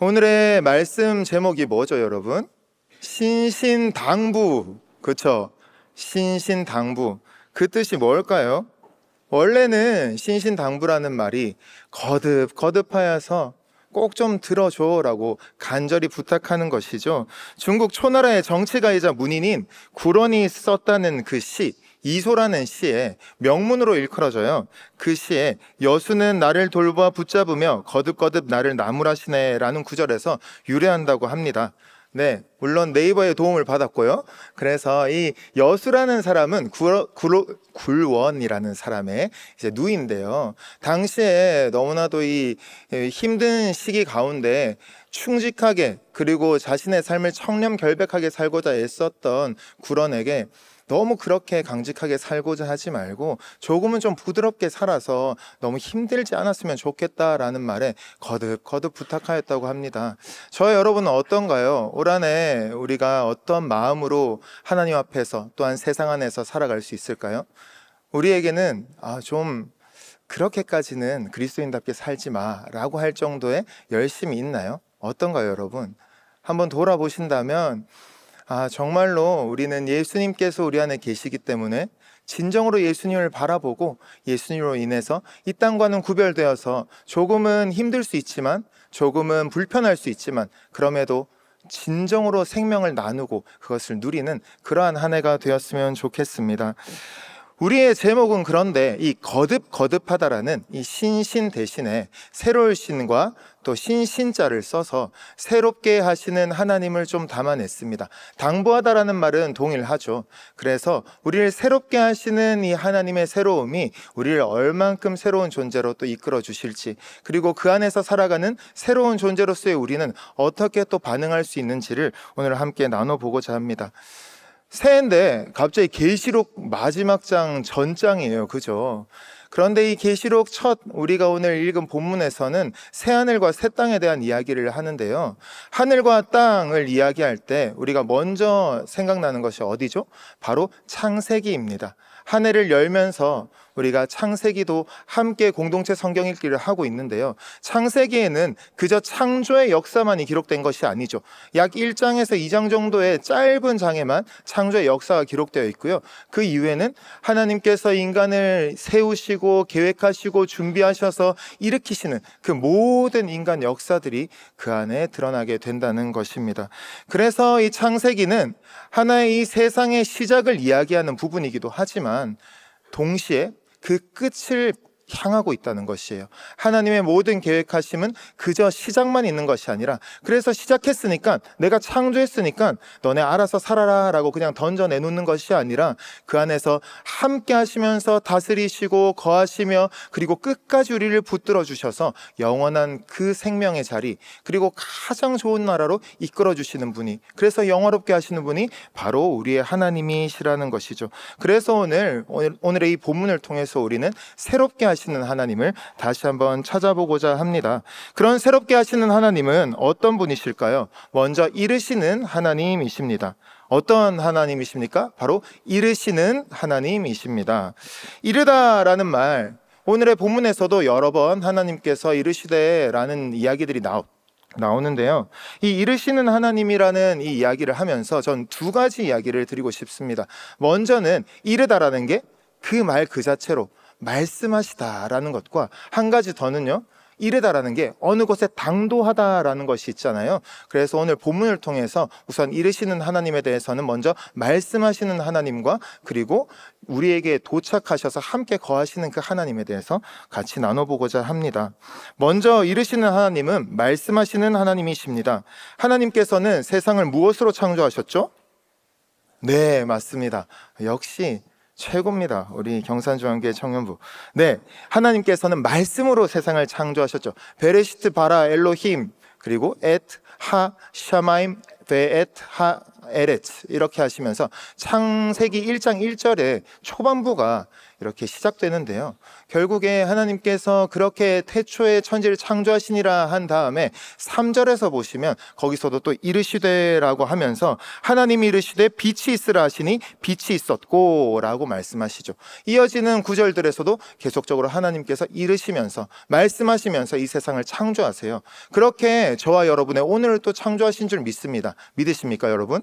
오늘의 말씀 제목이 뭐죠, 여러분? 신신당부. 그렇죠? 신신당부. 그 뜻이 뭘까요? 원래는 신신당부라는 말이 거듭 거듭하여서 꼭 좀 들어줘라고 간절히 부탁하는 것이죠. 중국 초나라의 정치가이자 문인인 구런이 썼다는 그 시, 이소라는 시에 명문으로 일컬어져요. 그 시에 여수는 나를 돌봐 붙잡으며 거듭거듭 나를 나무라시네라는 구절에서 유래한다고 합니다. 네, 물론 네이버의 도움을 받았고요. 그래서 이 여수라는 사람은 구러, 구로 굴원이라는 사람의 이제 누인데요. 당시에 너무나도 이 힘든 시기 가운데 충직하게 그리고 자신의 삶을 청렴 결백하게 살고자 애썼던 구런에게 너무 그렇게 강직하게 살고자 하지 말고 조금은 좀 부드럽게 살아서 너무 힘들지 않았으면 좋겠다라는 말에 거듭 거듭 부탁하였다고 합니다. 저 여러분은 어떤가요? 올 한 해 우리가 어떤 마음으로 하나님 앞에서 또한 세상 안에서 살아갈 수 있을까요? 우리에게는 아, 좀 그렇게까지는 그리스도인답게 살지 마라고 할 정도의 열심이 있나요? 어떤가요, 여러분? 한번 돌아보신다면 아, 정말로 우리는 예수님께서 우리 안에 계시기 때문에 진정으로 예수님을 바라보고 예수님으로 인해서 이 땅과는 구별되어서 조금은 힘들 수 있지만 조금은 불편할 수 있지만 그럼에도 진정으로 생명을 나누고 그것을 누리는 그러한 한 해가 되었으면 좋겠습니다. 우리의 제목은 그런데 이 거듭 거듭하다라는 이 신신 대신에 새로울 신과 또 신신자를 써서 새롭게 하시는 하나님을 좀 담아냈습니다. 당부하다라는 말은 동일하죠. 그래서 우리를 새롭게 하시는 이 하나님의 새로움이 우리를 얼만큼 새로운 존재로 또 이끌어 주실지 그리고 그 안에서 살아가는 새로운 존재로서의 우리는 어떻게 또 반응할 수 있는지를 오늘 함께 나눠보고자 합니다. 새인데 갑자기 계시록 마지막 장 전장이에요. 그죠? 그런데 이 계시록 첫 우리가 오늘 읽은 본문에서는 새 하늘과 새 땅에 대한 이야기를 하는데요. 하늘과 땅을 이야기할 때 우리가 먼저 생각나는 것이 어디죠? 바로 창세기입니다. 하늘을 열면서 우리가 창세기도 함께 공동체 성경 읽기를 하고 있는데요. 창세기에는 그저 창조의 역사만이 기록된 것이 아니죠. 약 1장에서 2장 정도의 짧은 장에만 창조의 역사가 기록되어 있고요. 그 이후에는 하나님께서 인간을 세우시고 계획하시고 준비하셔서 일으키시는 그 모든 인간 역사들이 그 안에 드러나게 된다는 것입니다. 그래서 이 창세기는 하나의 이 세상의 시작을 이야기하는 부분이기도 하지만 동시에 그 끝을 향하고 있다는 것이에요. 하나님의 모든 계획하심은 그저 시작만 있는 것이 아니라 그래서 시작했으니까 내가 창조했으니까 너네 알아서 살아라 라고 그냥 던져 내놓는 것이 아니라 그 안에서 함께 하시면서 다스리시고 거하시며 그리고 끝까지 우리를 붙들어 주셔서 영원한 그 생명의 자리 그리고 가장 좋은 나라로 이끌어 주시는 분이 그래서 영화롭게 하시는 분이 바로 우리의 하나님이시라는 것이죠. 그래서 오늘 오늘의 이 본문을 통해서 우리는 새롭게 하시 는 하시는 하나님을 다시 한번 찾아보고자 합니다. 그런 새롭게 하시는 하나님은 어떤 분이실까요? 먼저 이르시는 하나님이십니다. 어떤 하나님이십니까? 바로 이르시는 하나님이십니다. 이르다라는 말, 오늘의 본문에서도 여러 번 하나님께서 이르시되라는 이야기들이 나옵 나오는데요. 이 이르시는 하나님이라는 이 이야기를 하면서 전 두 가지 이야기를 드리고 싶습니다. 먼저는 이르다라는 게 그 말그 그 자체로 말씀하시다라는 것과 한 가지 더는요. 이르다라는 게 어느 곳에 당도하다라는 것이 있잖아요. 그래서 오늘 본문을 통해서 우선 이르시는 하나님에 대해서는 먼저 말씀하시는 하나님과 그리고 우리에게 도착하셔서 함께 거하시는 그 하나님에 대해서 같이 나눠보고자 합니다. 먼저 이르시는 하나님은 말씀하시는 하나님이십니다. 하나님께서는 세상을 무엇으로 창조하셨죠? 네, 맞습니다. 역시 최고입니다. 우리 경산중앙교회 청년부. 네, 하나님께서는 말씀으로 세상을 창조하셨죠. 베레시트 바라 엘로힘 그리고 에하 샤마임 베에하 에렛 이렇게 하시면서 창세기 1장 1절에 초반부가 이렇게 시작되는데요. 결국에 하나님께서 그렇게 태초에 천지를 창조하시니라 한 다음에 3절에서 보시면 거기서도 또 이르시되라고 하면서 하나님이 이르시되 빛이 있으라 하시니 빛이 있었고 라고 말씀하시죠. 이어지는 구절들에서도 계속적으로 하나님께서 이르시면서 말씀하시면서 이 세상을 창조하세요. 그렇게 저와 여러분의 오늘을 또 창조하신 줄 믿습니다. 믿으십니까 여러분?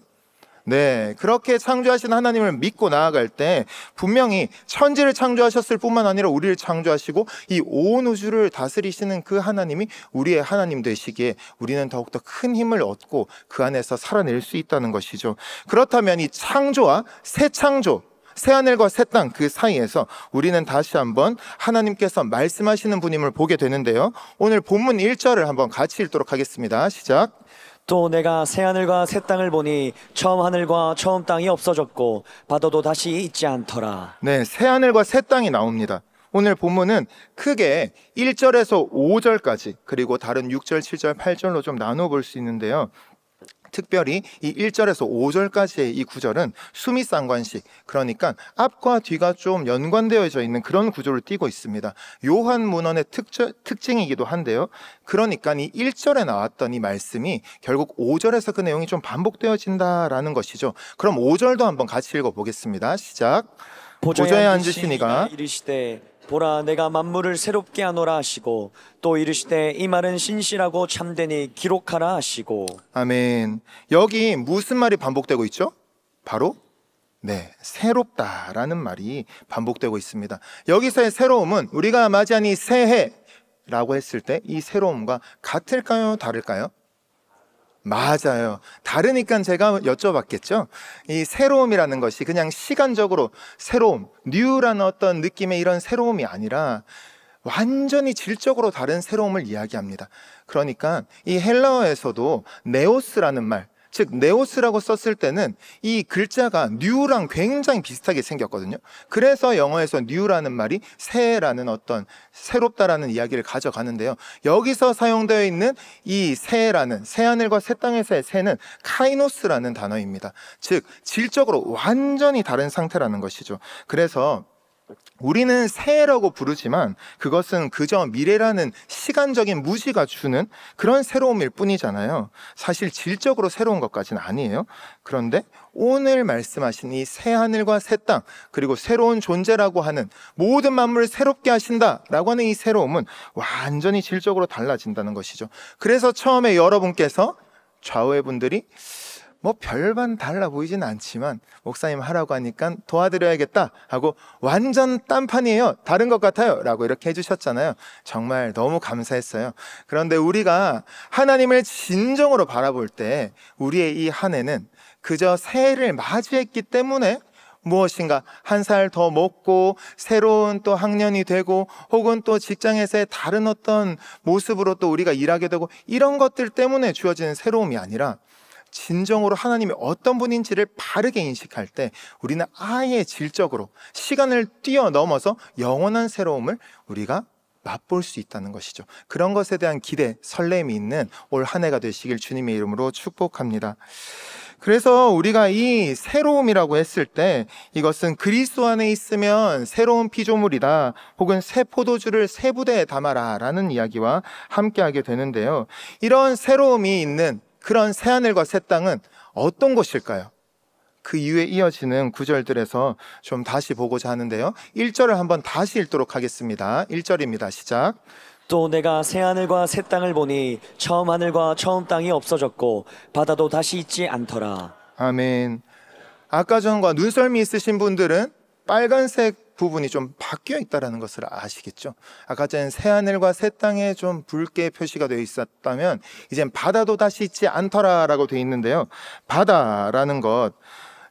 네, 그렇게 창조하신 하나님을 믿고 나아갈 때 분명히 천지를 창조하셨을 뿐만 아니라 우리를 창조하시고 이 온 우주를 다스리시는 그 하나님이 우리의 하나님 되시기에 우리는 더욱더 큰 힘을 얻고 그 안에서 살아낼 수 있다는 것이죠. 그렇다면 이 창조와 새 창조, 새하늘과 새 땅 그 사이에서 우리는 다시 한번 하나님께서 말씀하시는 분임을 보게 되는데요. 오늘 본문 1절을 한번 같이 읽도록 하겠습니다. 시작. 또 내가 새하늘과 새 땅을 보니 처음 하늘과 처음 땅이 없어졌고 바다도 다시 있지 않더라. 네, 새하늘과 새 땅이 나옵니다. 오늘 본문은 크게 1절에서 5절까지 그리고 다른 6절, 7절, 8절로 좀 나눠 볼 수 있는데요. 특별히 이 1절에서 5절까지의 이 구절은 수미상관식 그러니까 앞과 뒤가 좀 연관되어져 있는 그런 구조를 띠고 있습니다. 요한 문헌의 특저, 특징이기도 한데요. 그러니까 이 1절에 나왔던 이 말씀이 결국 5절에서 그 내용이 좀 반복되어진다라는 것이죠. 그럼 5절도 한번 같이 읽어보겠습니다. 시작. 보좌에 앉으시니가 이르시되 보라 내가 만물을 새롭게 하노라 하시고 또 이르시되 이 말은 신실하고 참되니 기록하라 하시고 아멘. 여기 무슨 말이 반복되고 있죠? 바로 네, 새롭다라는 말이 반복되고 있습니다. 여기서의 새로움은 우리가 맞이한 이 새해라고 했을 때 이 새로움과 같을까요? 다를까요? 맞아요. 다르니까 제가 여쭤봤겠죠. 이 새로움이라는 것이 그냥 시간적으로 새로움, 뉴라는 어떤 느낌의 이런 새로움이 아니라 완전히 질적으로 다른 새로움을 이야기합니다. 그러니까 이 헬라어에서도 네오스라는 말, 즉 네오스라고 썼을 때는 이 글자가 뉴랑 굉장히 비슷하게 생겼거든요. 그래서 영어에서 뉴라는 말이 새라는 어떤 새롭다라는 이야기를 가져가는데요. 여기서 사용되어 있는 이 새라는 새하늘과 새 땅에서의 새는 카이노스라는 단어입니다. 즉 질적으로 완전히 다른 상태라는 것이죠. 그래서 우리는 새해라고 부르지만 그것은 그저 미래라는 시간적인 무지가 주는 그런 새로움일 뿐이잖아요. 사실 질적으로 새로운 것까지는 아니에요. 그런데 오늘 말씀하신 이 새하늘과 새 땅, 그리고 새로운 존재라고 하는 모든 만물을 새롭게 하신다라고 하는 이 새로움은 완전히 질적으로 달라진다는 것이죠. 그래서 처음에 여러분께서 좌우의 분들이 뭐 별반 달라 보이진 않지만 목사님 하라고 하니까 도와드려야겠다 하고 완전 딴판이에요. 다른 것 같아요. 라고 이렇게 해주셨잖아요. 정말 너무 감사했어요. 그런데 우리가 하나님을 진정으로 바라볼 때 우리의 이 한 해는 그저 새해를 맞이했기 때문에 무엇인가 한 살 더 먹고 새로운 또 학년이 되고 혹은 또 직장에서의 다른 어떤 모습으로 또 우리가 일하게 되고 이런 것들 때문에 주어지는 새로움이 아니라 진정으로 하나님이 어떤 분인지를 바르게 인식할 때 우리는 아예 질적으로 시간을 뛰어넘어서 영원한 새로움을 우리가 맛볼 수 있다는 것이죠. 그런 것에 대한 기대, 설렘이 있는 올 한 해가 되시길 주님의 이름으로 축복합니다. 그래서 우리가 이 새로움이라고 했을 때 이것은 그리스도 안에 있으면 새로운 피조물이다 혹은 새 포도주를 새 부대에 담아라 라는 이야기와 함께 하게 되는데요. 이런 새로움이 있는 그런 새하늘과 새 땅은 어떤 것일까요? 그 이후에 이어지는 구절들에서 좀 다시 보고자 하는데요. 1절을 한번 다시 읽도록 하겠습니다. 1절입니다. 시작. 또 내가 새 하늘과 새 땅을 보니 처음 하늘과 처음 땅이 없어졌고 바다도 다시 있지 않더라. 아멘. 아까 전과 눈썰미 있으신 분들은 빨간색 부분이 좀 바뀌어 있다라는 것을 아시겠죠. 아까 전 새 하늘과 새 땅에 좀 붉게 표시가 되어 있었다면 이젠 바다도 다시 있지 않더라라고 되어 있는데요. 바다라는 것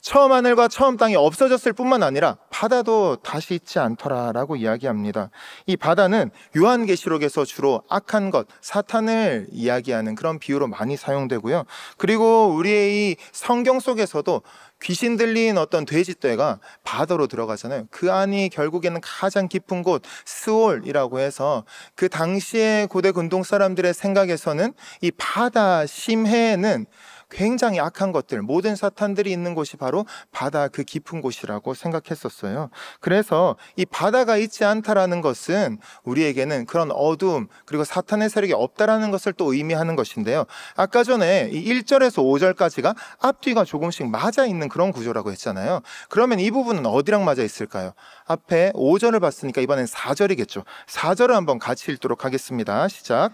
처음 하늘과 처음 땅이 없어졌을 뿐만 아니라 바다도 다시 있지 않더라라고 이야기합니다. 이 바다는 요한계시록에서 주로 악한 것, 사탄을 이야기하는 그런 비유로 많이 사용되고요. 그리고 우리의 이 성경 속에서도 귀신 들린 어떤 돼지떼가 바다로 들어가잖아요. 그 안이 결국에는 가장 깊은 곳 스올이라고 해서 그 당시의 고대 근동 사람들의 생각에서는 이 바다 심해는 굉장히 악한 것들, 모든 사탄들이 있는 곳이 바로 바다 그 깊은 곳이라고 생각했었어요. 그래서 이 바다가 있지 않다라는 것은 우리에게는 그런 어둠, 그리고 사탄의 세력이 없다라는 것을 또 의미하는 것인데요. 아까 전에 이 1절에서 5절까지가 앞뒤가 조금씩 맞아 있는 그런 구조라고 했잖아요. 그러면 이 부분은 어디랑 맞아 있을까요? 앞에 5절을 봤으니까 이번엔 4절이겠죠. 4절을 한번 같이 읽도록 하겠습니다. 시작.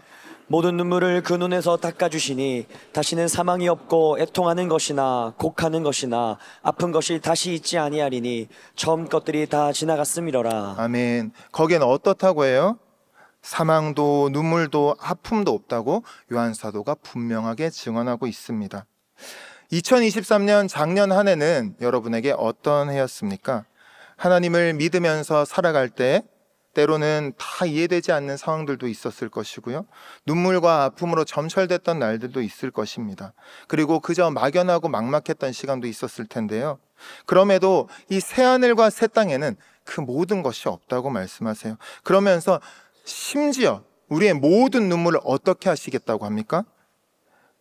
모든 눈물을 그 눈에서 닦아주시니 다시는 사망이 없고 애통하는 것이나 곡하는 것이나 아픈 것이 다시 있지 아니하리니 처음 것들이 다 지나갔음이러라. 아멘. 거기는 어떻다고 해요? 사망도 눈물도 아픔도 없다고 요한 사도가 분명하게 증언하고 있습니다. 2023년 작년 한 해는 여러분에게 어떤 해였습니까? 하나님을 믿으면서 살아갈 때 때로는 다 이해되지 않는 상황들도 있었을 것이고요. 눈물과 아픔으로 점철됐던 날들도 있을 것입니다. 그리고 그저 막연하고 막막했던 시간도 있었을 텐데요. 그럼에도 이 새하늘과 새 땅에는 그 모든 것이 없다고 말씀하세요. 그러면서 심지어 우리의 모든 눈물을 어떻게 하시겠다고 합니까?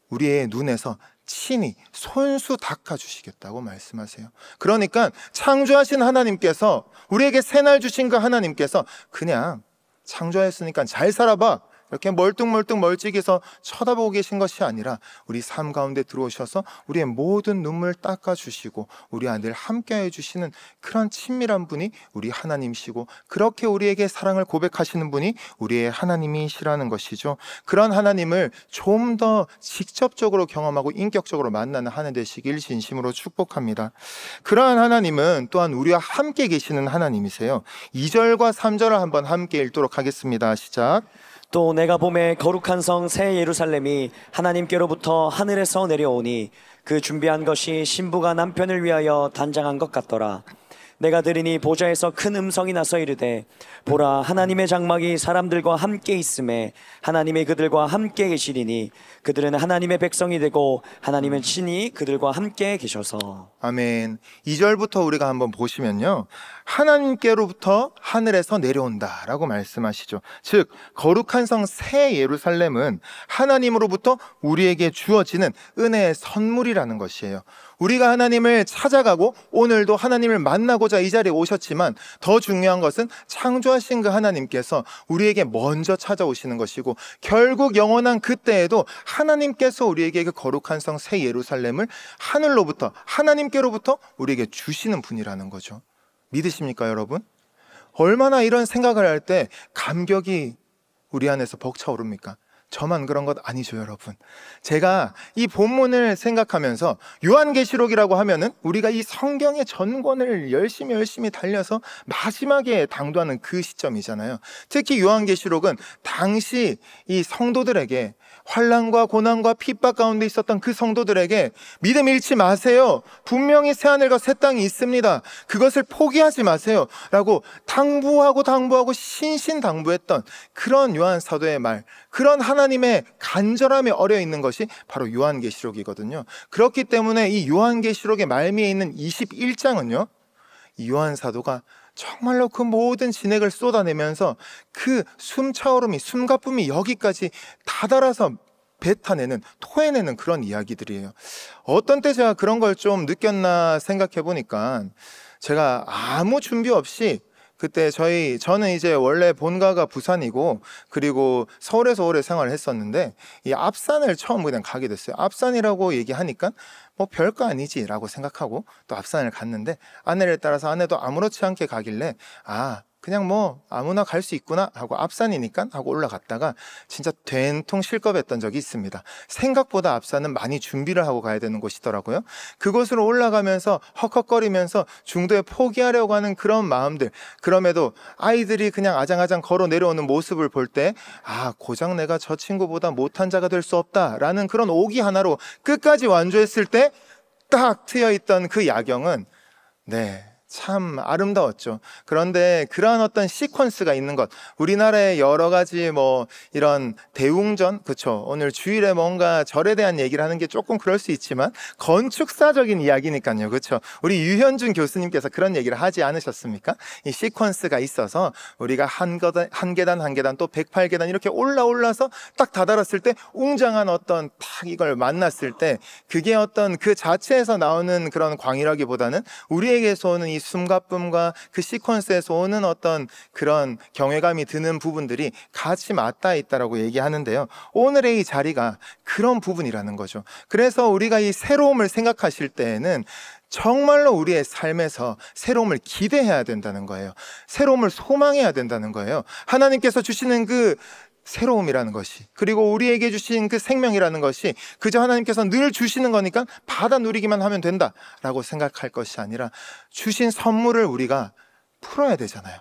우리의 눈에서 친히 손수 닦아주시겠다고 말씀하세요. 그러니까 창조하신 하나님께서 우리에게 새날 주신 그 하나님께서 그냥 창조했으니까 잘 살아봐. 이렇게 멀뚱멀뚱 멀찍이서 쳐다보고 계신 것이 아니라 우리 삶 가운데 들어오셔서 우리의 모든 눈물 닦아주시고 우리 아들 함께해 주시는 그런 친밀한 분이 우리 하나님시고 그렇게 우리에게 사랑을 고백하시는 분이 우리의 하나님이시라는 것이죠. 그런 하나님을 좀 더 직접적으로 경험하고 인격적으로 만나는 하해 되시길 진심으로 축복합니다. 그러한 하나님은 또한 우리와 함께 계시는 하나님이세요. 2절과 3절을 한번 함께 읽도록 하겠습니다. 시작. 또 내가 봄에 거룩한 성 새 예루살렘이 하나님께로부터 하늘에서 내려오니 그 준비한 것이 신부가 남편을 위하여 단장한 것 같더라. 내가 들으니 보좌에서 큰 음성이 나서 이르되 보라 하나님의 장막이 사람들과 함께 있음에 하나님의 그들과 함께 계시리니 그들은 하나님의 백성이 되고 하나님은 친히 그들과 함께 계셔서 아멘. 2절부터 우리가 한번 보시면요. 하나님께로부터 하늘에서 내려온다라고 말씀하시죠. 즉 거룩한 성 새 예루살렘은 하나님으로부터 우리에게 주어지는 은혜의 선물이라는 것이에요. 우리가 하나님을 찾아가고 오늘도 하나님을 만나고자 이 자리에 오셨지만 더 중요한 것은 창조하신 그 하나님께서 우리에게 먼저 찾아오시는 것이고 결국 영원한 그때에도 하나님께서 우리에게 그 거룩한 성 새 예루살렘을 하늘로부터 하나님께로부터 우리에게 주시는 분이라는 거죠. 믿으십니까, 여러분? 얼마나 이런 생각을 할 때 감격이 우리 안에서 벅차오릅니까? 저만 그런 것 아니죠, 여러분. 제가 이 본문을 생각하면서 요한계시록이라고 하면은 우리가 이 성경의 전권을 열심히 열심히 달려서 마지막에 당도하는 그 시점이잖아요. 특히 요한계시록은 당시 이 성도들에게 환란과 고난과 핍박 가운데 있었던 그 성도들에게 믿음 잃지 마세요. 분명히 새하늘과 새 땅이 있습니다. 그것을 포기하지 마세요. 라고 당부하고 당부하고 신신당부했던 그런 요한 사도의 말, 그런 하나님의 간절함에 어려 있는 것이 바로 요한계시록이거든요. 그렇기 때문에 이 요한계시록의 말미에 있는 21장은요. 요한 사도가 정말로 그 모든 진액을 쏟아내면서 그 숨차오름이 숨가쁨이 여기까지 다다아서 뱉어내는 토해내는 그런 이야기들이에요. 어떤 때 제가 그런 걸 좀 느꼈나 생각해 보니까 제가 아무 준비 없이 그때 저희 저는 이제 원래 본가가 부산이고 그리고 서울에서 오래 생활을 했었는데 이 앞산을 처음 그냥 가게 됐어요. 앞산이라고 얘기하니까 뭐 별거 아니지라고 생각하고 또 앞산을 갔는데 아내를 따라서 아내도 아무렇지 않게 가길래 아 그냥 뭐 아무나 갈 수 있구나 하고 앞산이니까 하고 올라갔다가 진짜 된통 실겁했던 적이 있습니다. 생각보다 앞산은 많이 준비를 하고 가야 되는 곳이더라고요. 그곳으로 올라가면서 헉헉거리면서 중도에 포기하려고 하는 그런 마음들. 그럼에도 아이들이 그냥 아장아장 걸어 내려오는 모습을 볼 때 아, 고작 내가 저 친구보다 못한 자가 될 수 없다라는 그런 오기 하나로 끝까지 완주했을 때 딱 트여 있던 그 야경은 네, 참 아름다웠죠. 그런데 그러한 어떤 시퀀스가 있는 것, 우리나라의 여러 가지 뭐 이런 대웅전, 그쵸. 오늘 주일에 뭔가 절에 대한 얘기를 하는 게 조금 그럴 수 있지만 건축사적인 이야기니까요. 그쵸. 우리 유현준 교수님께서 그런 얘기를 하지 않으셨습니까? 이 시퀀스가 있어서 우리가 한, 거다한 계단, 한 계단 또 108계단 이렇게 올라 올라서 딱 다다랐을 때 웅장한 어떤 탁 이걸 만났을 때 그게 어떤 그 자체에서 나오는 그런 광이라기보다는 우리에게서 는이 이 숨가쁨과 그 시퀀스에서 오는 어떤 그런 경외감이 드는 부분들이 같이 맞닿아 있다라고 얘기하는데요. 오늘의 이 자리가 그런 부분이라는 거죠. 그래서 우리가 이 새로움을 생각하실 때에는 정말로 우리의 삶에서 새로움을 기대해야 된다는 거예요. 새로움을 소망해야 된다는 거예요. 하나님께서 주시는 그 새로움이라는 것이 그리고 우리에게 주신 그 생명이라는 것이 그저 하나님께서 늘 주시는 거니까 받아 누리기만 하면 된다라고 생각할 것이 아니라 주신 선물을 우리가 풀어야 되잖아요.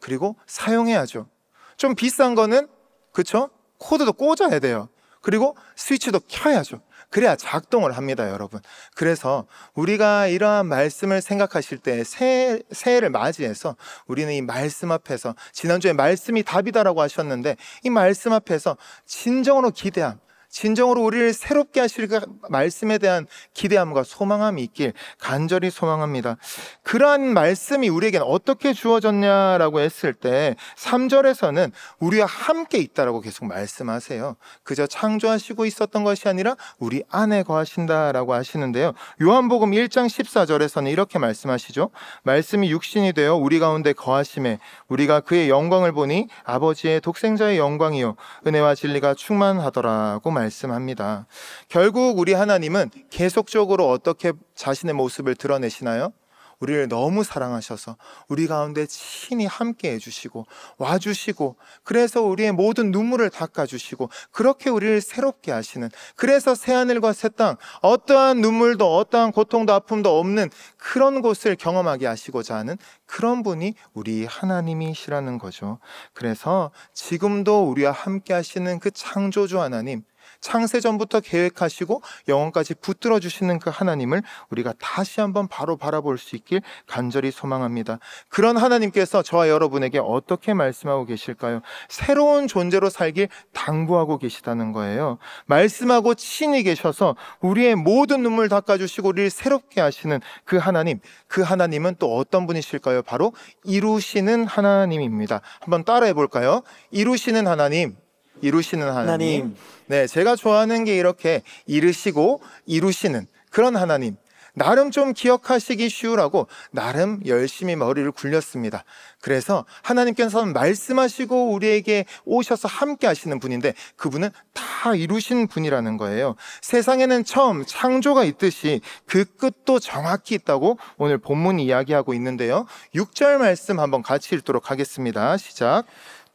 그리고 사용해야죠. 좀 비싼 거는 그쵸? 코드도 꽂아야 돼요. 그리고 스위치도 켜야죠. 그래야 작동을 합니다, 여러분. 그래서 우리가 이러한 말씀을 생각하실 때 새해, 새해를 맞이해서 우리는 이 말씀 앞에서 지난주에 말씀이 답이다라고 하셨는데 이 말씀 앞에서 진정으로 기대함, 진정으로 우리를 새롭게 하실 그 말씀에 대한 기대함과 소망함이 있길 간절히 소망합니다. 그러한 말씀이 우리에겐 어떻게 주어졌냐라고 했을 때 3절에서는 우리와 함께 있다라고 계속 말씀하세요. 그저 창조하시고 있었던 것이 아니라 우리 안에 거하신다라고 하시는데요. 요한복음 1장 14절에서는 이렇게 말씀하시죠. 말씀이 육신이 되어 우리 가운데 거하심에 우리가 그의 영광을 보니 아버지의 독생자의 영광이요 은혜와 진리가 충만하더라고 말씀합니다. 결국 우리 하나님은 계속적으로 어떻게 자신의 모습을 드러내시나요? 우리를 너무 사랑하셔서 우리 가운데 친히 함께 해주시고 와주시고 그래서 우리의 모든 눈물을 닦아주시고 그렇게 우리를 새롭게 하시는 그래서 새하늘과 새 땅 어떠한 눈물도 어떠한 고통도 아픔도 없는 그런 곳을 경험하게 하시고자 하는 그런 분이 우리 하나님이시라는 거죠. 그래서 지금도 우리와 함께 하시는 그 창조주 하나님 창세전부터 계획하시고 영원까지 붙들어 주시는 그 하나님을 우리가 다시 한번 바로 바라볼 수 있길 간절히 소망합니다. 그런 하나님께서 저와 여러분에게 어떻게 말씀하고 계실까요? 새로운 존재로 살길 당부하고 계시다는 거예요. 말씀하고 친히 계셔서 우리의 모든 눈물 닦아주시고 우리를 새롭게 하시는 그 하나님, 그 하나님은 또 어떤 분이실까요? 바로 이루시는 하나님입니다. 한번 따라해 볼까요? 이루시는 하나님, 이루시는 하나님. 하나님. 네, 제가 좋아하는 게 이렇게 이르시고 이루시는 그런 하나님. 나름 좀 기억하시기 쉬우라고 나름 열심히 머리를 굴렸습니다. 그래서 하나님께서는 말씀하시고 우리에게 오셔서 함께 하시는 분인데 그분은 다 이루신 분이라는 거예요. 세상에는 처음 창조가 있듯이 그 끝도 정확히 있다고 오늘 본문이 이야기하고 있는데요. 6절 말씀 한번 같이 읽도록 하겠습니다. 시작.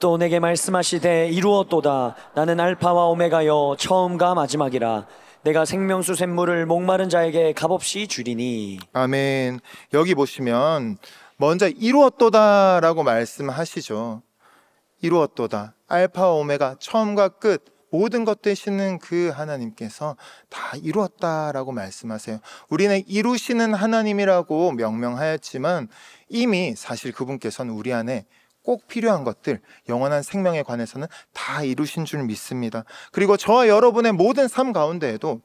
또 내게 말씀하시되 이루었도다 나는 알파와 오메가여 처음과 마지막이라 내가 생명수 샘물을 목마른 자에게 값없이 주리니 아멘 여기 보시면 먼저 이루었도다라고 말씀하시죠 이루었도다 알파와 오메가 처음과 끝 모든 것 되시는 그 하나님께서 다 이루었다라고 말씀하세요. 우리는 이루시는 하나님이라고 명명하였지만 이미 사실 그분께서는 우리 안에 꼭 필요한 것들, 영원한 생명에 관해서는 다 이루신 줄 믿습니다. 그리고 저와 여러분의 모든 삶 가운데에도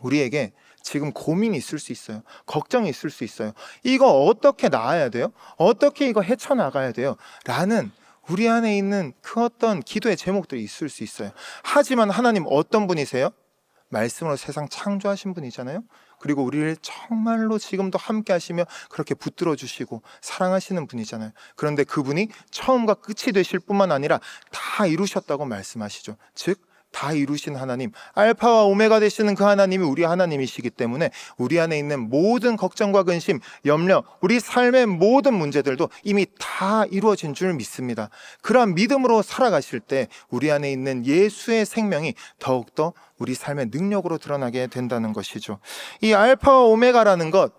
우리에게 지금 고민이 있을 수 있어요. 걱정이 있을 수 있어요. 이거 어떻게 나아야 돼요? 어떻게 이거 헤쳐나가야 돼요? 라는 우리 안에 있는 그 어떤 기도의 제목들이 있을 수 있어요. 하지만 하나님 어떤 분이세요? 말씀으로 세상 창조하신 분이잖아요. 그리고 우리를 정말로 지금도 함께 하시며 그렇게 붙들어 주시고 사랑하시는 분이잖아요. 그런데 그분이 처음과 끝이 되실 뿐만 아니라 다 이루셨다고 말씀하시죠. 즉다 이루신 하나님, 알파와 오메가 되시는 그 하나님이 우리 하나님이시기 때문에 우리 안에 있는 모든 걱정과 근심, 염려, 우리 삶의 모든 문제들도 이미 다 이루어진 줄 믿습니다. 그러한 믿음으로 살아가실 때 우리 안에 있는 예수의 생명이 더욱더 우리 삶의 능력으로 드러나게 된다는 것이죠. 이 알파와 오메가라는 것,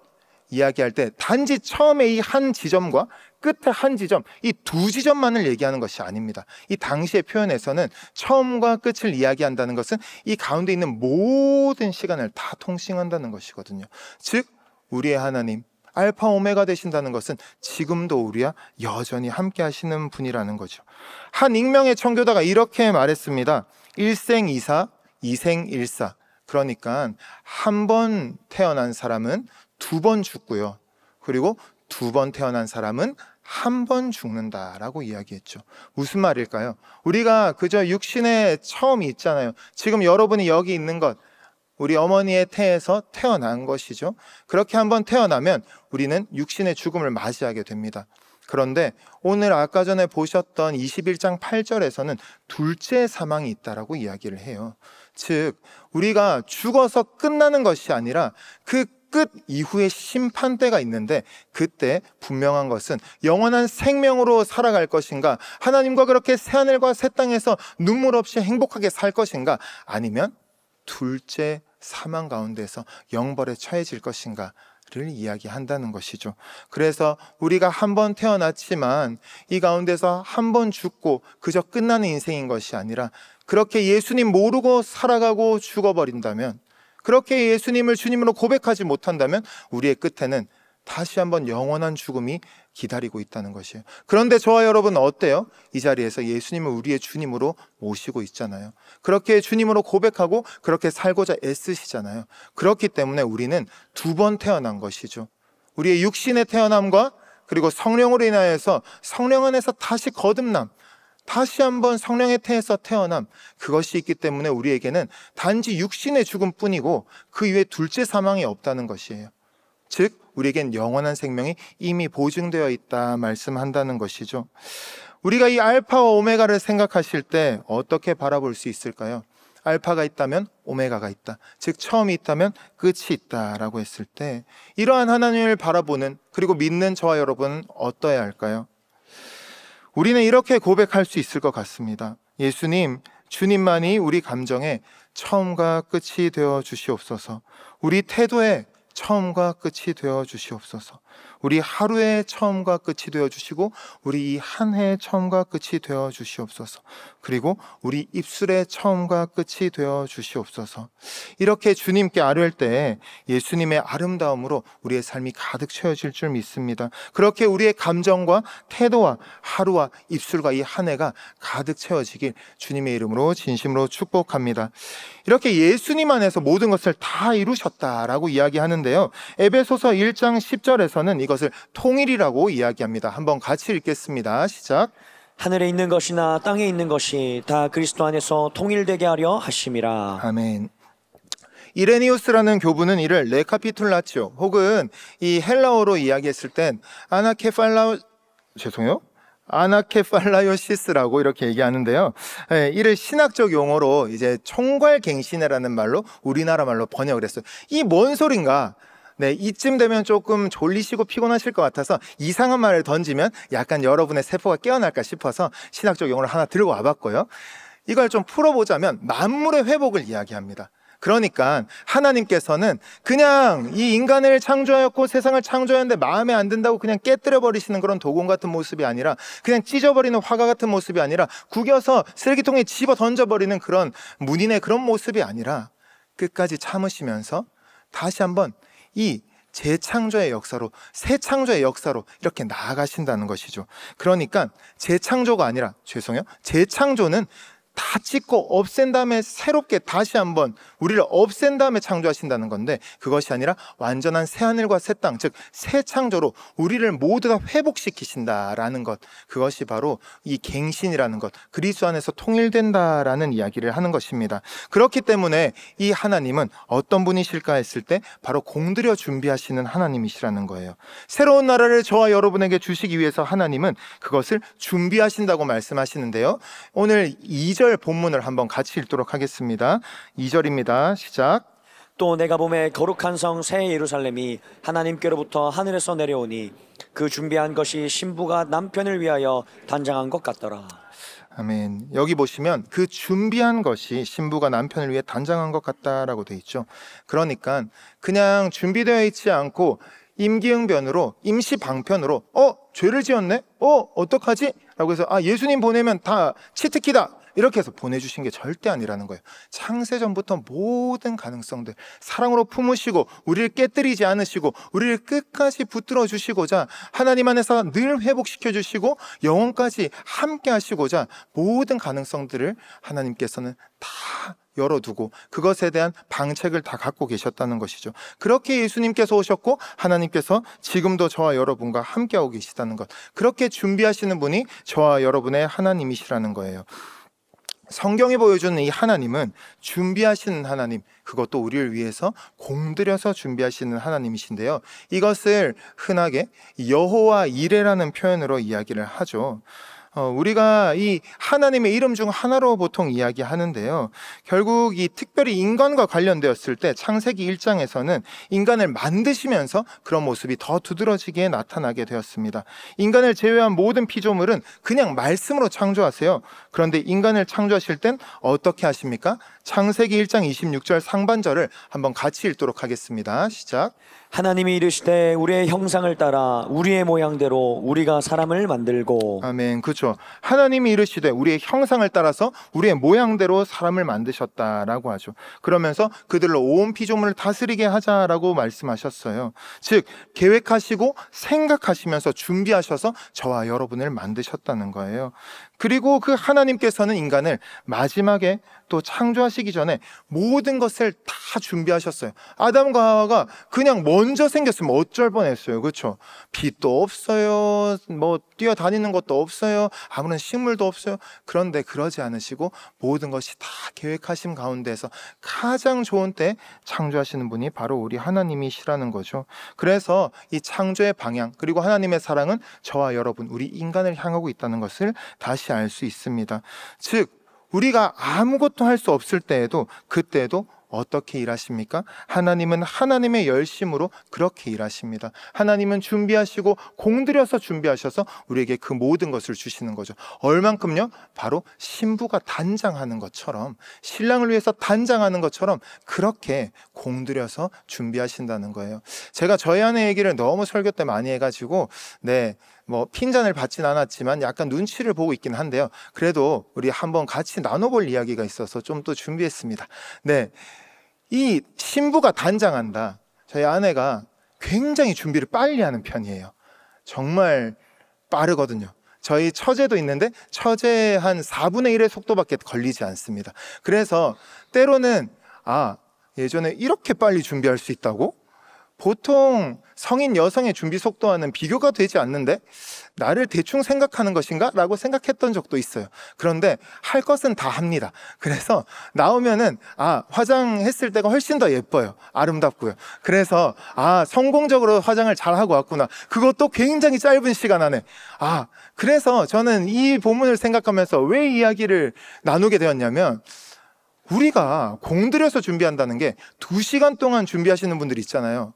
이야기할 때 단지 처음에 이 한 지점과 끝에 한 지점, 이 두 지점만을 얘기하는 것이 아닙니다. 이 당시의 표현에서는 처음과 끝을 이야기한다는 것은 이 가운데 있는 모든 시간을 다 통칭한다는 것이거든요. 즉, 우리의 하나님, 알파 오메가 되신다는 것은 지금도 우리와 여전히 함께 하시는 분이라는 거죠. 한 익명의 청교다가 이렇게 말했습니다. 일생이사, 이생일사. 그러니까 한 번 태어난 사람은 두 번 죽고요. 그리고 두 번 태어난 사람은 한번 죽는다라고 이야기했죠. 무슨 말일까요? 우리가 그저 육신의 처음이 있잖아요. 지금 여러분이 여기 있는 것, 우리 어머니의 태에서 태어난 것이죠. 그렇게 한 번 태어나면 우리는 육신의 죽음을 맞이하게 됩니다. 그런데 오늘 아까 전에 보셨던 21장 8절에서는 둘째 사망이 있다라고 이야기를 해요. 즉 우리가 죽어서 끝나는 것이 아니라 그끝 이후에 심판때가 있는데 그때 분명한 것은 영원한 생명으로 살아갈 것인가 하나님과 그렇게 새하늘과 새 땅에서 눈물 없이 행복하게 살 것인가 아니면 둘째 사망 가운데서 영벌에 처해질 것인가 를 이야기한다는 것이죠. 그래서 우리가 한번 태어났지만 이 가운데서 한번 죽고 그저 끝나는 인생인 것이 아니라 그렇게 예수님 모르고 살아가고 죽어버린다면 그렇게 예수님을 주님으로 고백하지 못한다면 우리의 끝에는 다시 한번 영원한 죽음이 기다리고 있다는 것이에요. 그런데 저와 여러분 어때요? 이 자리에서 예수님을 우리의 주님으로 모시고 있잖아요. 그렇게 주님으로 고백하고 그렇게 살고자 애쓰시잖아요. 그렇기 때문에 우리는 두 번 태어난 것이죠. 우리의 육신의 태어남과 그리고 성령으로 인하여서 성령 안에서 다시 거듭남, 다시 한번 성령의 태에서 태어남 그것이 있기 때문에 우리에게는 단지 육신의 죽음뿐이고 그 이외 둘째 사망이 없다는 것이에요. 즉 우리에겐 영원한 생명이 이미 보증되어 있다 말씀한다는 것이죠. 우리가 이 알파와 오메가를 생각하실 때 어떻게 바라볼 수 있을까요? 알파가 있다면 오메가가 있다. 즉 처음이 있다면 끝이 있다라고 했을 때 이러한 하나님을 바라보는 그리고 믿는 저와 여러분 은 어떠해야 할까요? 우리는 이렇게 고백할 수 있을 것 같습니다. 예수님, 주님만이 우리 감정의 처음과 끝이 되어 주시옵소서. 우리 태도의 처음과 끝이 되어 주시옵소서. 우리 하루의 처음과 끝이 되어 주시고 우리 한 해의 처음과 끝이 되어 주시옵소서. 그리고 우리 입술의 처음과 끝이 되어 주시옵소서. 이렇게 주님께 아뢰할 때 예수님의 아름다움으로 우리의 삶이 가득 채워질 줄 믿습니다. 그렇게 우리의 감정과 태도와 하루와 입술과 이 한 해가 가득 채워지길 주님의 이름으로 진심으로 축복합니다. 이렇게 예수님 안에서 모든 것을 다 이루셨다라고 이야기하는데요. 에베소서 1장 10절에서는 이 이것을 통일이라고 이야기합니다. 한번 같이 읽겠습니다. 시작. 하늘에 있는 것이나 땅에 있는 것이 다 그리스도 안에서 통일되게 하려 하심이라. 아멘. 이레니우스라는 교부는 이를 레카피툴라치오 혹은 이 헬라어로 이야기했을 땐 아나케팔라 죄송해요. 아나케팔라요시스라고 이렇게 얘기하는데요. 예, 이를 신학적 용어로 이제 총괄갱신회라는 말로 우리나라 말로 번역을 했어요. 이 뭔 소린가? 네, 이쯤 되면 조금 졸리시고 피곤하실 것 같아서 이상한 말을 던지면 약간 여러분의 세포가 깨어날까 싶어서 신학적 용어를 하나 들고 와봤고요. 이걸 좀 풀어보자면 만물의 회복을 이야기합니다. 그러니까 하나님께서는 그냥 이 인간을 창조하였고 세상을 창조했는데 마음에 안 든다고 그냥 깨뜨려 버리시는 그런 도공 같은 모습이 아니라 그냥 찢어버리는 화가 같은 모습이 아니라 구겨서 쓰레기통에 집어 던져버리는 그런 문인의 그런 모습이 아니라 끝까지 참으시면서 다시 한번 이 재창조의 역사로 새 창조의 역사로 이렇게 나아가신다는 것이죠. 그러니까 재창조가 아니라 죄송해요. 재창조는 다 찍고 없앤 다음에 새롭게 다시 한번 우리를 없앤 다음에 창조하신다는 건데 그것이 아니라 완전한 새 하늘과 새 땅, 즉 새 창조로 우리를 모두 다 회복시키신다라는 것. 그것이 바로 이 갱신이라는 것. 그리스 안에서 통일된다라는 이야기를 하는 것입니다. 그렇기 때문에 이 하나님은 어떤 분이실까 했을 때 바로 공들여 준비하시는 하나님이시라는 거예요. 새로운 나라를 저와 여러분에게 주시기 위해서 하나님은 그것을 준비하신다고 말씀하시는데요. 오늘 이절 2절 본문을 한번 같이 읽도록 하겠습니다. 2절입니다. 시작. 또 내가 봄에 거룩한 성 새 예루살렘이 하나님께로부터 하늘에서 내려오니 그 준비한 것이 신부가 남편을 위하여 단장한 것 같더라. 아멘. 여기 보시면 그 준비한 것이 신부가 남편을 위해 단장한 것 같다라고 돼 있죠. 그러니까 그냥 준비되어 있지 않고 임기응변으로 임시 방편으로 어 죄를 지었네 어 어떡하지 라고 해서 아 예수님 보내면 다 치트키다 이렇게 해서 보내주신 게 절대 아니라는 거예요. 창세전부터 모든 가능성들 사랑으로 품으시고 우리를 깨뜨리지 않으시고 우리를 끝까지 붙들어 주시고자 하나님 안에서 늘 회복시켜 주시고 영원까지 함께 하시고자 모든 가능성들을 하나님께서는 다 열어두고 그것에 대한 방책을 다 갖고 계셨다는 것이죠. 그렇게 예수님께서 오셨고 하나님께서 지금도 저와 여러분과 함께하고 계시다는 것. 그렇게 준비하시는 분이 저와 여러분의 하나님이시라는 거예요. 성경이 보여주는 이 하나님은 준비하시는 하나님, 그것도 우리를 위해서 공들여서 준비하시는 하나님이신데요. 이것을 흔하게 여호와 이레라는 표현으로 이야기를 하죠. 어, 우리가 이 하나님의 이름 중 하나로 보통 이야기하는데요. 결국 이 특별히 인간과 관련되었을 때 창세기 1장에서는 인간을 만드시면서 그런 모습이 더 두드러지게 나타나게 되었습니다. 인간을 제외한 모든 피조물은 그냥 말씀으로 창조하세요. 그런데 인간을 창조하실 땐 어떻게 하십니까? 창세기 1장 26절 상반절을 한번 같이 읽도록 하겠습니다. 시작. 하나님이 이르시되 우리의 형상을 따라 우리의 모양대로 우리가 사람을 만들고 아멘. 그 그렇죠. 하나님이 이르시되 우리의 형상을 따라서 우리의 모양대로 사람을 만드셨다라고 하죠. 그러면서 그들로 온 피조물을 다스리게 하자라고 말씀하셨어요. 즉 계획하시고 생각하시면서 준비하셔서 저와 여러분을 만드셨다는 거예요. 그리고 그 하나님께서는 인간을 마지막에 또 창조하시기 전에 모든 것을 다 준비하셨어요. 아담과 하와가 그냥 먼저 생겼으면 어쩔 뻔했어요. 그렇죠? 빛도 없어요. 뭐 뛰어다니는 것도 없어요. 아무런 식물도 없어요. 그런데 그러지 않으시고 모든 것이 다 계획하신 가운데서 가장 좋은 때 창조하시는 분이 바로 우리 하나님이시라는 거죠. 그래서 이 창조의 방향 그리고 하나님의 사랑은 저와 여러분 우리 인간을 향하고 있다는 것을 다시 것이 알수 있습니다. 즉, 우리가 아무것도 할 수 없을 때에도 그때도 어떻게 일하십니까? 하나님은 하나님의 열심으로 그렇게 일하십니다. 하나님은 준비하시고 공들여서 준비하셔서 우리에게 그 모든 것을 주시는 거죠. 얼만큼요? 바로 신부가 단장하는 것처럼 신랑을 위해서 단장하는 것처럼 그렇게 공들여서 준비하신다는 거예요. 제가 저희 아내 얘기를 너무 설교 때 많이 해가지고 네. 뭐 핀잔을 받진 않았지만 약간 눈치를 보고 있긴 한데요. 그래도 우리 한번 같이 나눠볼 이야기가 있어서 좀 더 준비했습니다. 네. 이 신부가 단장한다. 저희 아내가 굉장히 준비를 빨리 하는 편이에요. 정말 빠르거든요. 저희 처제도 있는데 처제 한 4분의 1의 속도밖에 걸리지 않습니다. 그래서 때로는 아, 예전에 이렇게 빨리 준비할 수 있다고? 보통 성인 여성의 준비 속도와는 비교가 되지 않는데 나를 대충 생각하는 것인가? 라고 생각했던 적도 있어요. 그런데 할 것은 다 합니다. 그래서 나오면은 아, 화장했을 때가 훨씬 더 예뻐요. 아름답고요. 그래서 아, 성공적으로 화장을 잘 하고 왔구나. 그것도 굉장히 짧은 시간 안에. 아, 그래서 저는 이 본문을 생각하면서 왜 이야기를 나누게 되었냐면 우리가 공들여서 준비한다는 게 두시간 동안 준비하시는 분들 이 있잖아요.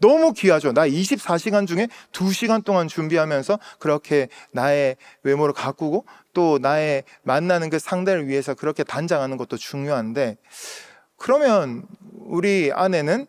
너무 귀하죠. 나 24시간 중에 2시간 동안 준비하면서 그렇게 나의 외모를 가꾸고 또 나의 만나는 그 상대를 위해서 그렇게 단장하는 것도 중요한데 그러면 우리 아내는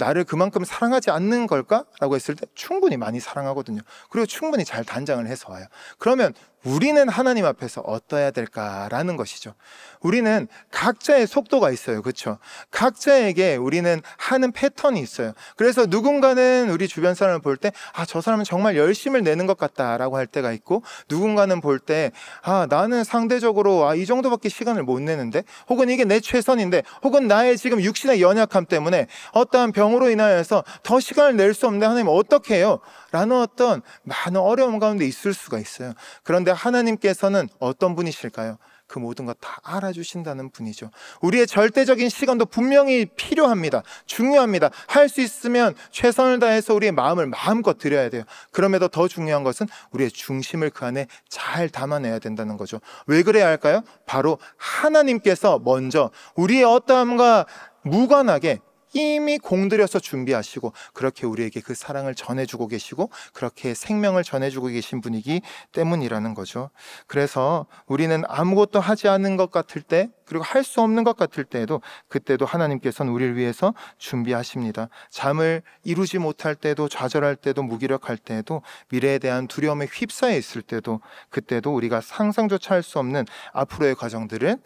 나를 그만큼 사랑하지 않는 걸까? 라고 했을 때 충분히 많이 사랑하거든요. 그리고 충분히 잘 단장을 해서 와요. 그러면 우리는 하나님 앞에서 어떠해야 될까라는 것이죠. 우리는 각자의 속도가 있어요. 그렇죠? 각자에게 우리는 하는 패턴이 있어요. 그래서 누군가는 우리 주변 사람을 볼 때 아, 저 사람은 정말 열심을 내는 것 같다라고 할 때가 있고 누군가는 볼 때 아, 나는 상대적으로 아, 이 정도밖에 시간을 못 내는데 혹은 이게 내 최선인데 혹은 나의 지금 육신의 연약함 때문에 어떠한 병으로 인하여서 더 시간을 낼 수 없는데 하나님 어떻게 해요? 라는 어떤 많은 어려움 가운데 있을 수가 있어요. 그런데 하나님께서는 어떤 분이실까요? 그 모든 것 다 알아주신다는 분이죠. 우리의 절대적인 시간도 분명히 필요합니다. 중요합니다. 할 수 있으면 최선을 다해서 우리의 마음을 마음껏 드려야 돼요. 그럼에도 더 중요한 것은 우리의 중심을 그 안에 잘 담아내야 된다는 거죠. 왜 그래야 할까요? 바로 하나님께서 먼저 우리의 어떠함과 무관하게 이미 공들여서 준비하시고 그렇게 우리에게 그 사랑을 전해주고 계시고 그렇게 생명을 전해주고 계신 분이기 때문이라는 거죠. 그래서 우리는 아무것도 하지 않은 것 같을 때 그리고 할 수 없는 것 같을 때에도 그때도 하나님께서는 우리를 위해서 준비하십니다. 잠을 이루지 못할 때도 좌절할 때도 무기력할 때도 미래에 대한 두려움에 휩싸여 있을 때도 그때도 우리가 상상조차 할 수 없는 앞으로의 과정들은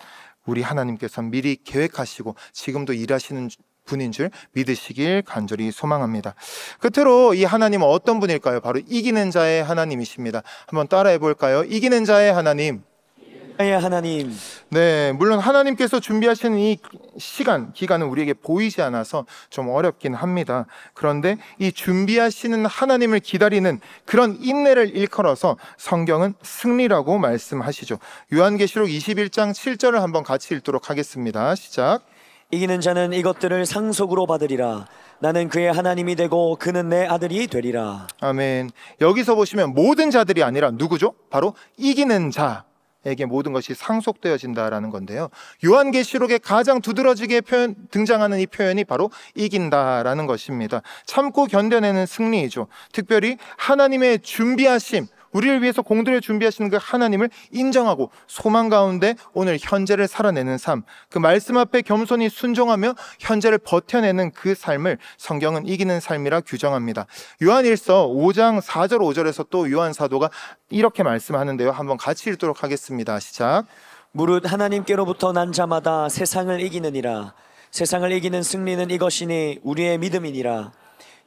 우리 하나님께서 미리 계획하시고 지금도 일하시는 분인 줄 믿으시길 간절히 소망합니다. 끝으로 이 하나님은 어떤 분일까요? 바로 이기는 자의 하나님이십니다. 한번 따라해 볼까요? 이기는 자의 하나님. 예, 하나님. 네, 물론 하나님께서 준비하시이 시간, 기간은 우리에게 보이지 않아서 좀 어렵긴 합니다. 그런데 이 준비하시는 하나님을 기다리는 그런 인내를 일컬어서 성경은 승리라고 말씀하시죠. 요한계시록 21장 7절을 한번 같이 읽도록 하겠습니다. 시작. 이기는 자는 이것들을 상속으로 받으리라. 나는 그의 하나님이 되고 그는 내 아들이 되리라. 아멘. 여기서 보시면 모든 자들이 아니라 누구죠? 바로 이기는 자. 에게 모든 것이 상속되어진다라는 건데요. 요한계시록에 가장 두드러지게 표현, 등장하는 이 표현이 바로 이긴다라는 것입니다. 참고 견뎌내는 승리이죠. 특별히 하나님의 준비하심, 우리를 위해서 공들여 준비하시는 그 하나님을 인정하고 소망 가운데 오늘 현재를 살아내는 삶, 그 말씀 앞에 겸손히 순종하며 현재를 버텨내는 그 삶을 성경은 이기는 삶이라 규정합니다. 요한일서 5장 4절 5절에서 또 요한 사도가 이렇게 말씀하는데요. 한번 같이 읽도록 하겠습니다. 시작. 무릇 하나님께로부터 난 자마다 세상을 이기느니라. 세상을 이기는 승리는 이것이니 우리의 믿음이니라.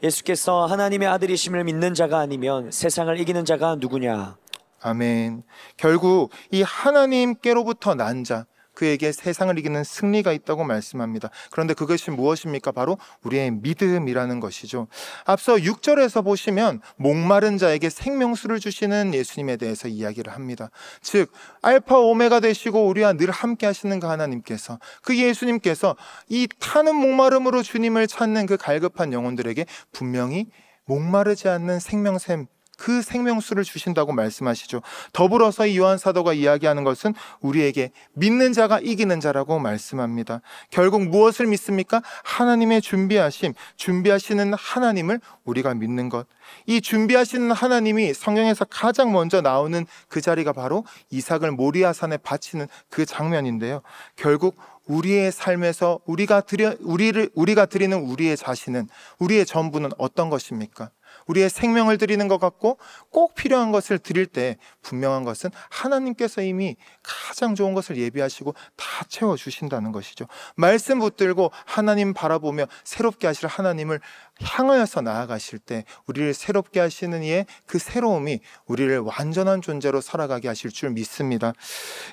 예수께서 하나님의 아들이심을 믿는 자가 아니면 세상을 이기는 자가 누구냐? 아멘. 결국 이 하나님께로부터 난 자, 그에게 세상을 이기는 승리가 있다고 말씀합니다. 그런데 그것이 무엇입니까? 바로 우리의 믿음이라는 것이죠. 앞서 6절에서 보시면 목마른 자에게 생명수를 주시는 예수님에 대해서 이야기를 합니다. 즉 알파 오메가 되시고 우리와 늘 함께 하시는 그 하나님께서 그 예수님께서 이 타는 목마름으로 주님을 찾는 그 갈급한 영혼들에게 분명히 목마르지 않는 생명샘 그 생명수를 주신다고 말씀하시죠. 더불어서 이 요한 사도가 이야기하는 것은 우리에게 믿는 자가 이기는 자라고 말씀합니다. 결국 무엇을 믿습니까? 하나님의 준비하심, 준비하시는 하나님을 우리가 믿는 것. 이 준비하시는 하나님이 성경에서 가장 먼저 나오는 그 자리가 바로 이삭을 모리아산에 바치는 그 장면인데요. 결국 우리의 삶에서 우리가 드려 우리를 우리가 드리는 우리의 자신은 우리의 전부는 어떤 것입니까? 우리의 생명을 드리는 것 같고 꼭 필요한 것을 드릴 때 분명한 것은 하나님께서 이미 가장 좋은 것을 예비하시고 다 채워 주신다는 것이죠. 말씀 붙들고 하나님 바라보며 새롭게 하실 하나님을 향하여서 나아가실 때 우리를 새롭게 하시는 이에그 새로움이 우리를 완전한 존재로 살아가게 하실 줄 믿습니다.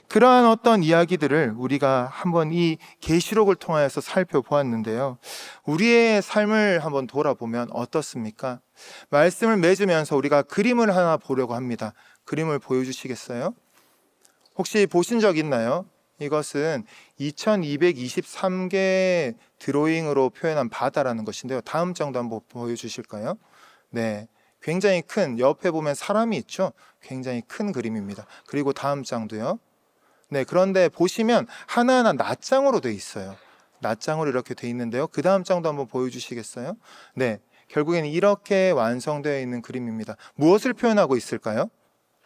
그러한 어떤 이야기들을 우리가 한번 이 계시록을 통하여서 살펴보았는데요. 우리의 삶을 한번 돌아보면 어떻습니까? 말씀을 맺으면서 우리가 그림을 하나 보려고 합니다. 그림을 보여주시겠어요? 혹시 보신 적 있나요? 이것은 2223개 의 드로잉으로 표현한 바다라는 것인데요. 다음 장도 한번 보여주실까요? 네. 굉장히 큰, 옆에 보면 사람이 있죠? 굉장히 큰 그림입니다. 그리고 다음 장도요. 네. 그런데 보시면 하나하나 낮장으로 되어 있어요. 낮장으로 이렇게 되어 있는데요. 그 다음 장도 한번 보여주시겠어요? 네. 결국에는 이렇게 완성되어 있는 그림입니다. 무엇을 표현하고 있을까요?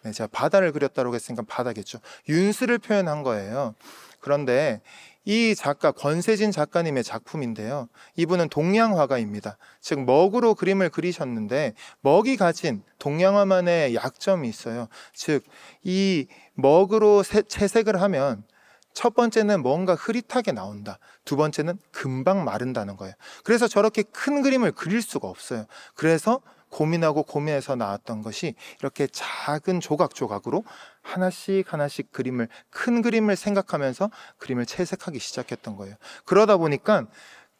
네, 제가 바다를 그렸다고 했으니까 바다겠죠. 윤수를 표현한 거예요. 그런데 이 작가 권세진 작가님의 작품인데요. 이분은 동양 화가입니다. 즉 먹으로 그림을 그리셨는데 먹이 가진 동양화만의 약점이 있어요. 즉 이 먹으로 채색을 하면 첫 번째는 뭔가 흐릿하게 나온다. 두 번째는 금방 마른다는 거예요. 그래서 저렇게 큰 그림을 그릴 수가 없어요. 그래서 고민하고 고민해서 나왔던 것이 이렇게 작은 조각조각으로 하나씩 하나씩 그림을 큰 그림을 생각하면서 그림을 채색하기 시작했던 거예요. 그러다 보니까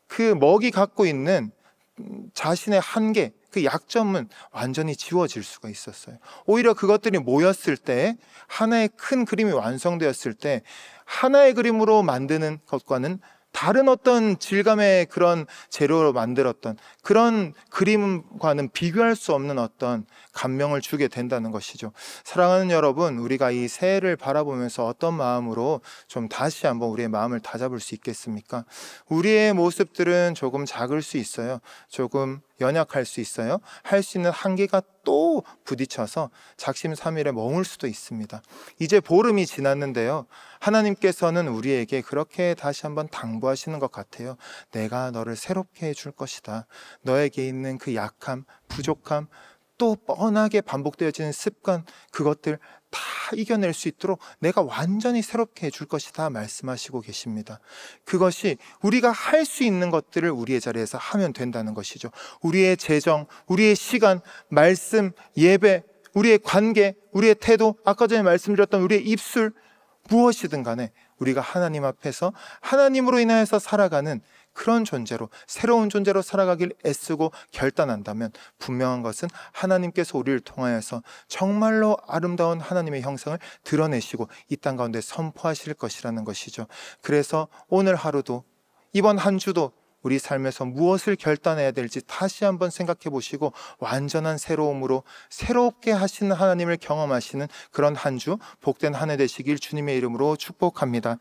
그 먹이 갖고 있는 음, 자신의 한계, 그 약점은 완전히 지워질 수가 있었어요. 오히려 그것들이 모였을 때 하나의 큰 그림이 완성되었을 때 하나의 그림으로 만드는 것과는 다른 어떤 질감의 그런 재료로 만들었던 그런 그림과는 비교할 수 없는 어떤 감명을 주게 된다는 것이죠. 사랑하는 여러분, 우리가 이 새해를 바라보면서 어떤 마음으로 좀 다시 한번 우리의 마음을 다잡을 수 있겠습니까? 우리의 모습들은 조금 작을 수 있어요. 조금 연약할 수 있어요. 할 수 있는 한계가 또 부딪혀서 작심삼일에 머물 수도 있습니다. 이제 보름이 지났는데요. 하나님께서는 우리에게 그렇게 다시 한번 당부하시는 것 같아요. 내가 너를 새롭게 해줄 것이다. 너에게 있는 그 약함, 부족함, 또 뻔하게 반복되어지는 습관, 그것들 다 이겨낼 수 있도록 내가 완전히 새롭게 해줄 것이다 말씀하시고 계십니다. 그것이 우리가 할 수 있는 것들을 우리의 자리에서 하면 된다는 것이죠. 우리의 재정, 우리의 시간, 말씀, 예배, 우리의 관계, 우리의 태도, 아까 전에 말씀드렸던 우리의 입술, 무엇이든 간에 우리가 하나님 앞에서 하나님으로 인하여서 살아가는 그런 존재로 새로운 존재로 살아가길 애쓰고 결단한다면 분명한 것은 하나님께서 우리를 통하여서 정말로 아름다운 하나님의 형상을 드러내시고 이 땅 가운데 선포하실 것이라는 것이죠. 그래서 오늘 하루도 이번 한 주도 우리 삶에서 무엇을 결단해야 될지 다시 한번 생각해 보시고 완전한 새로움으로 새롭게 하시는 하나님을 경험하시는 그런 한 주 복된 한 해 되시길 주님의 이름으로 축복합니다.